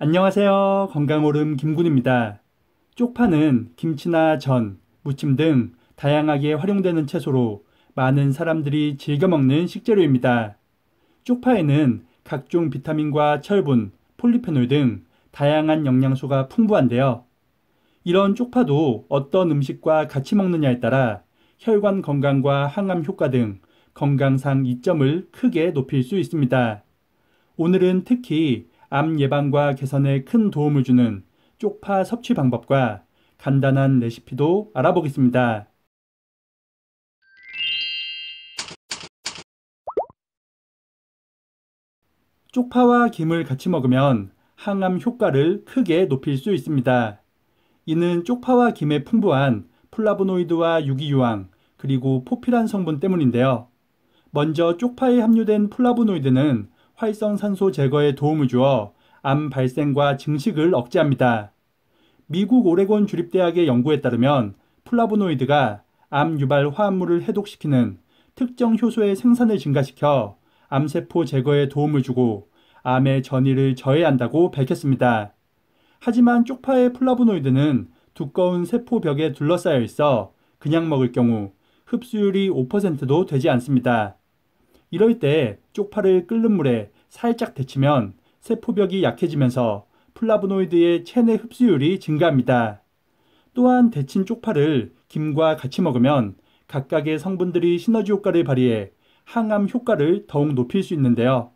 안녕하세요. 건강오름 김군입니다. 쪽파는 김치나 전, 무침 등 다양하게 활용되는 채소로 많은 사람들이 즐겨 먹는 식재료입니다. 쪽파에는 각종 비타민과 철분, 폴리페놀 등 다양한 영양소가 풍부한데요. 이런 쪽파도 어떤 음식과 같이 먹느냐에 따라 혈관 건강과 항암 효과 등 건강상 이점을 크게 높일 수 있습니다. 오늘은 특히 암 예방과 개선에 큰 도움을 주는 쪽파 섭취 방법과 간단한 레시피도 알아보겠습니다. 쪽파와 김을 같이 먹으면 항암 효과를 크게 높일 수 있습니다. 이는 쪽파와 김에 풍부한 플라보노이드와 유기유황 그리고 포필한 성분 때문인데요. 먼저 쪽파에 함유된 플라보노이드는 활성산소 제거에 도움을 주어 암 발생과 증식을 억제합니다. 미국 오레곤 주립대학의 연구에 따르면 플라보노이드가 암 유발 화합물을 해독시키는 특정 효소의 생산을 증가시켜 암세포 제거에 도움을 주고 암의 전이를 저해한다고 밝혔습니다. 하지만 쪽파의 플라보노이드는 두꺼운 세포벽에 둘러싸여 있어 그냥 먹을 경우 흡수율이 5%도 되지 않습니다. 이럴 때 쪽파를 끓는 물에 살짝 데치면 세포벽이 약해지면서 플라보노이드의 체내 흡수율이 증가합니다. 또한 데친 쪽파를 김과 같이 먹으면 각각의 성분들이 시너지 효과를 발휘해 항암 효과를 더욱 높일 수 있는데요.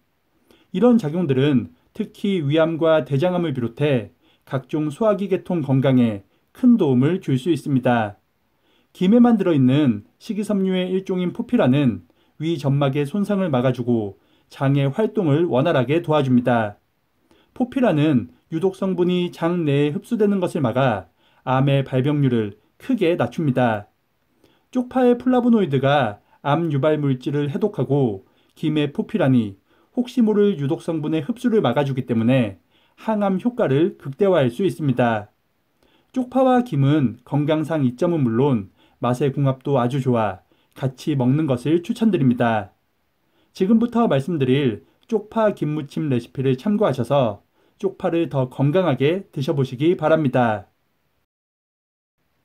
이런 작용들은 특히 위암과 대장암을 비롯해 각종 소화기 계통 건강에 큰 도움을 줄 수 있습니다. 김에만 들어있는 식이섬유의 일종인 포피라는 위 점막의 손상을 막아주고 장의 활동을 원활하게 도와줍니다. 포피라는 유독 성분이 장 내에 흡수되는 것을 막아 암의 발병률을 크게 낮춥니다. 쪽파의 플라보노이드가 암 유발 물질을 해독하고 김의 포피라니 혹시 모를 유독 성분의 흡수를 막아주기 때문에 항암 효과를 극대화할 수 있습니다. 쪽파와 김은 건강상 이점은 물론 맛의 궁합도 아주 좋아 같이 먹는 것을 추천드립니다. 지금부터 말씀드릴 쪽파 김무침 레시피를 참고하셔서 쪽파를 더 건강하게 드셔보시기 바랍니다.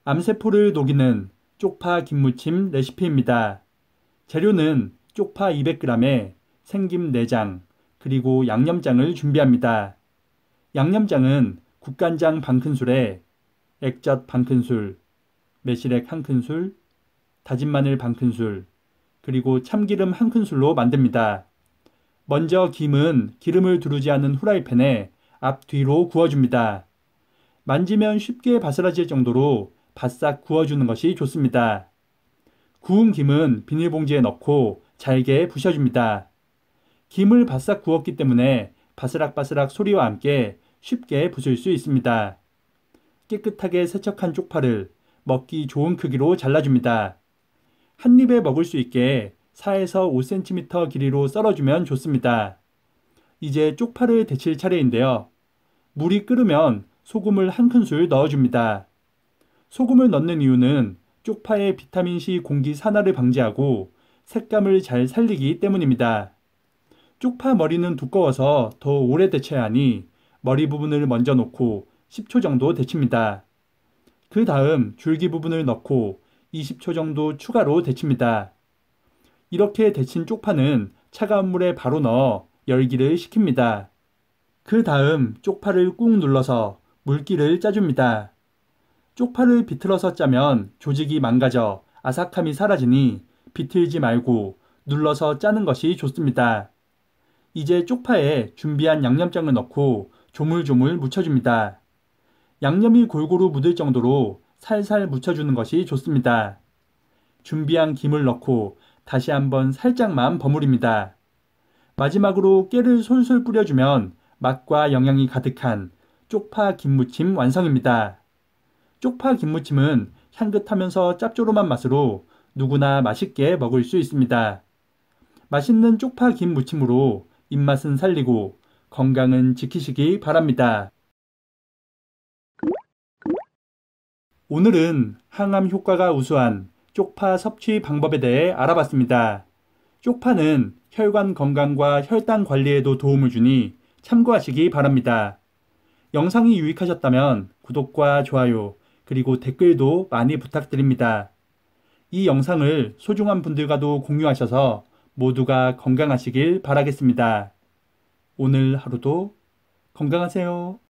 암세포를 녹이는 쪽파 김무침 레시피입니다. 재료는 쪽파 200g에 생김 내장 그리고 양념장을 준비합니다. 양념장은 국간장 반 큰술에 액젓 반 큰술, 매실액 한 큰술, 다진 마늘 반 큰술, 그리고 참기름 한 큰술로 만듭니다. 먼저 김은 기름을 두르지 않은 후라이팬에 앞뒤로 구워줍니다. 만지면 쉽게 바스라질 정도로 바싹 구워주는 것이 좋습니다. 구운 김은 비닐봉지에 넣고 잘게 부셔줍니다. 김을 바싹 구웠기 때문에 바스락바스락 소리와 함께 쉽게 부술 수 있습니다. 깨끗하게 세척한 쪽파를 먹기 좋은 크기로 잘라줍니다. 한 입에 먹을 수 있게 4에서 5cm 길이로 썰어주면 좋습니다. 이제 쪽파를 데칠 차례인데요. 물이 끓으면 소금을 한 큰술 넣어줍니다. 소금을 넣는 이유는 쪽파의 비타민C 공기 산화를 방지하고 색감을 잘 살리기 때문입니다. 쪽파 머리는 두꺼워서 더 오래 데쳐야 하니 머리 부분을 먼저 넣고 10초 정도 데칩니다. 그 다음 줄기 부분을 넣고 20초 정도 추가로 데칩니다. 이렇게 데친 쪽파는 차가운 물에 바로 넣어 열기를 식힙니다. 그 다음 쪽파를 꾹 눌러서 물기를 짜줍니다. 쪽파를 비틀어서 짜면 조직이 망가져 아삭함이 사라지니 비틀지 말고 눌러서 짜는 것이 좋습니다. 이제 쪽파에 준비한 양념장을 넣고 조물조물 묻혀줍니다. 양념이 골고루 묻을 정도로 살살 묻혀주는 것이 좋습니다. 준비한 김을 넣고 다시 한번 살짝만 버무립니다. 마지막으로 깨를 솔솔 뿌려주면 맛과 영양이 가득한 쪽파 김무침 완성입니다. 쪽파 김무침은 향긋하면서 짭조름한 맛으로 누구나 맛있게 먹을 수 있습니다. 맛있는 쪽파 김무침으로 입맛은 살리고 건강은 지키시기 바랍니다. 오늘은 항암 효과가 우수한 쪽파 섭취 방법에 대해 알아봤습니다. 쪽파는 혈관 건강과 혈당 관리에도 도움을 주니 참고하시기 바랍니다. 영상이 유익하셨다면 구독과 좋아요, 그리고 댓글도 많이 부탁드립니다. 이 영상을 소중한 분들과도 공유하셔서 모두가 건강하시길 바라겠습니다. 오늘 하루도 건강하세요.